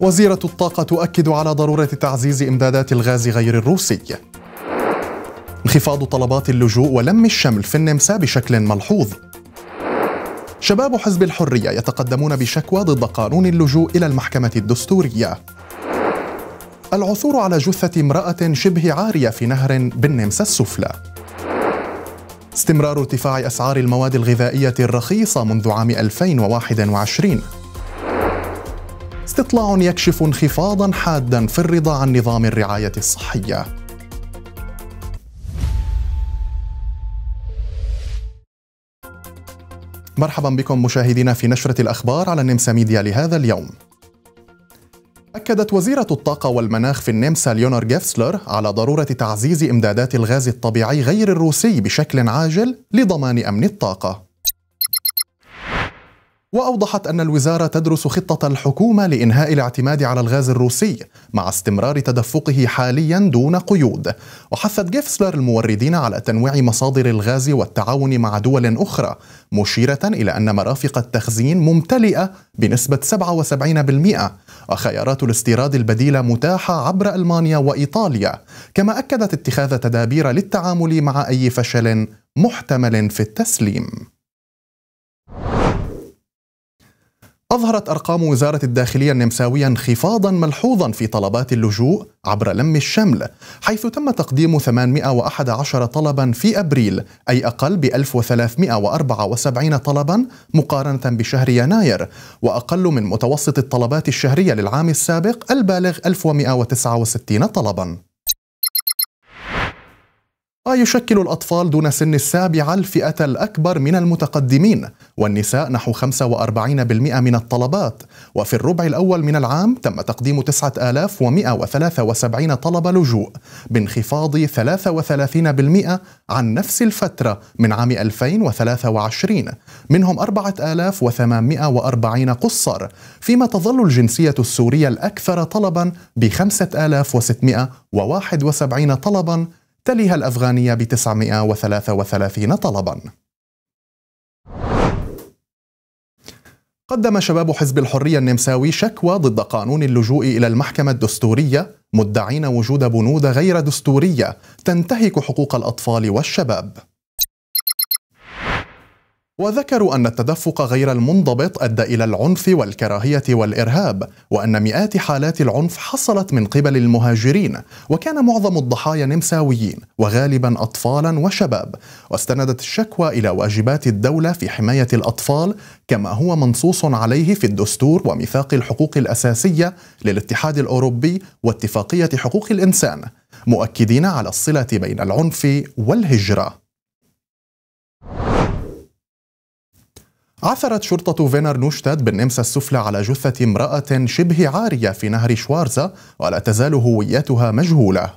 وزيرة الطاقة تؤكد على ضرورة تعزيز إمدادات الغاز غير الروسي انخفاض طلبات اللجوء ولم الشمل في النمسا بشكل ملحوظ شباب حزب الحرية يتقدمون بشكوى ضد قانون اللجوء إلى المحكمة الدستورية العثور على جثة امرأة شبه عارية في نهر بالنمسا السفلى استمرار ارتفاع أسعار المواد الغذائية الرخيصة منذ عام 2021 استطلاع يكشف انخفاضا حادا في الرضا عن نظام الرعايه الصحيه مرحبا بكم مشاهدينا في نشرة الأخبار على النمسا ميديا لهذا اليوم أكدت وزيرة الطاقة والمناخ في النمسا ليونار جيفسلر على ضرورة تعزيز إمدادات الغاز الطبيعي غير الروسي بشكل عاجل لضمان أمن الطاقة واوضحت ان الوزاره تدرس خطه الحكومه لانهاء الاعتماد على الغاز الروسي مع استمرار تدفقه حاليا دون قيود وحثت جيفسلر الموردين على تنويع مصادر الغاز والتعاون مع دول اخرى مشيره الى ان مرافق التخزين ممتلئه بنسبه 77% وخيارات الاستيراد البديله متاحه عبر المانيا وايطاليا كما اكدت اتخاذ تدابير للتعامل مع اي فشل محتمل في التسليم أظهرت أرقام وزارة الداخلية النمساوية انخفاضا ملحوظا في طلبات اللجوء عبر لم الشمل حيث تم تقديم 811 طلبا في أبريل أي أقل ب 1374 طلبا مقارنة بشهر يناير وأقل من متوسط الطلبات الشهرية للعام السابق البالغ 1169 طلبا يشكل الأطفال دون سن السابعة الفئة الأكبر من المتقدمين والنساء نحو 45% من الطلبات وفي الربع الأول من العام تم تقديم 9173 طلب لجوء بانخفاض 33% عن نفس الفترة من عام 2023 منهم 4840 قصر فيما تظل الجنسية السورية الأكثر طلبا ب 5671 طلبا تليها الأفغانية ب 933 طلباً. قدم شباب حزب الحرية النمساوي شكوى ضد قانون اللجوء إلى المحكمة الدستورية مدعين وجود بنود غير دستورية تنتهك حقوق الأطفال والشباب. وذكروا أن التدفق غير المنضبط أدى إلى العنف والكراهية والإرهاب، وأن مئات حالات العنف حصلت من قبل المهاجرين، وكان معظم الضحايا نمساويين، وغالبا أطفالا وشباب، واستندت الشكوى إلى واجبات الدولة في حماية الأطفال، كما هو منصوص عليه في الدستور وميثاق الحقوق الأساسية للاتحاد الأوروبي واتفاقية حقوق الإنسان، مؤكدين على الصلة بين العنف والهجرة. عثرت شرطة فينر نوشتاد بالنمسا السفلى على جثة امرأة شبه عارية في نهر شوارزا ولا تزال هويتها مجهولة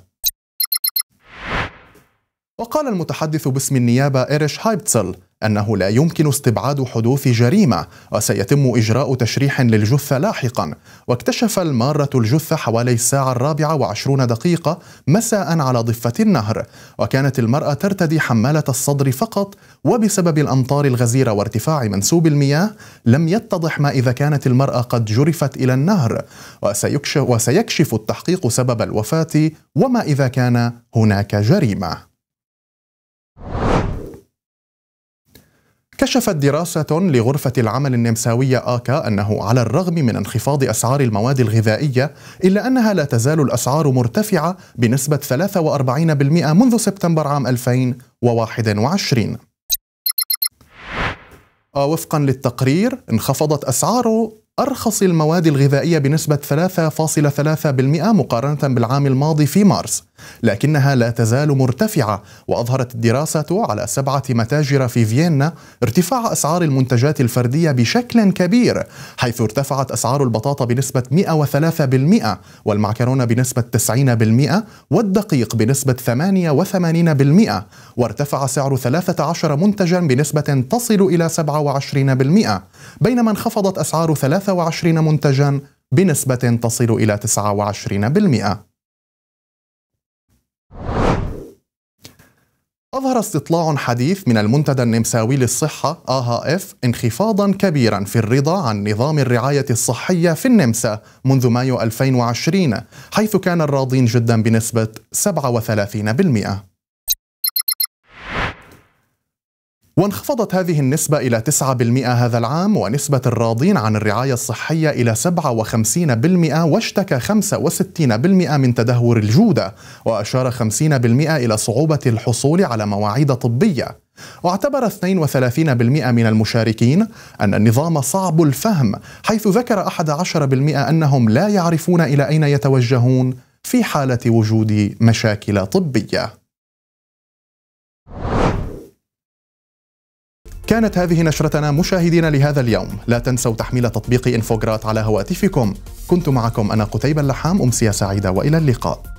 وقال المتحدث باسم النيابة إيريش هايبتسل أنه لا يمكن استبعاد حدوث جريمة وسيتم إجراء تشريح للجثة لاحقا واكتشف المارة الجثة حوالي الساعة الرابعة وعشرون دقيقة مساء على ضفة النهر وكانت المرأة ترتدي حمالة الصدر فقط وبسبب الأمطار الغزيرة وارتفاع منسوب المياه لم يتضح ما إذا كانت المرأة قد جرفت إلى النهر وسيكشف التحقيق سبب الوفاة وما إذا كان هناك جريمة كشفت دراسة لغرفة العمل النمساوية آكا أنه على الرغم من انخفاض أسعار المواد الغذائية إلا أنها لا تزال الأسعار مرتفعة بنسبة 43% منذ سبتمبر عام 2021 آه، وفقا للتقرير انخفضت أسعار أرخص المواد الغذائية بنسبة 3.3% مقارنة بالعام الماضي في مارس لكنها لا تزال مرتفعة وأظهرت الدراسة على سبعة متاجر في فيينا ارتفاع أسعار المنتجات الفردية بشكل كبير حيث ارتفعت أسعار البطاطا بنسبة 103% والمعكرونة بنسبة 90% والدقيق بنسبة 88% وارتفع سعر 13 منتجا بنسبة تصل إلى 27% بينما انخفضت أسعار 23 منتجا بنسبة تصل إلى 29%. أظهر استطلاع حديث من المنتدى النمساوي للصحة آها إف انخفاضا كبيرا في الرضا عن نظام الرعاية الصحية في النمسا منذ مايو 2020 حيث كان الراضين جدا بنسبة 37% وانخفضت هذه النسبة إلى 9% هذا العام ونسبة الراضين عن الرعاية الصحية إلى 57% واشتكى 65% من تدهور الجودة وأشار 50% إلى صعوبة الحصول على مواعيد طبية واعتبر 32% من المشاركين أن النظام صعب الفهم حيث ذكر 11% أنهم لا يعرفون إلى أين يتوجهون في حالة وجود مشاكل طبية كانت هذه نشرتنا مشاهدينا لهذا اليوم لا تنسوا تحميل تطبيق إنفوغرات على هواتفكم كنت معكم أنا قتيبة اللحام أمسية سعيدة وإلى اللقاء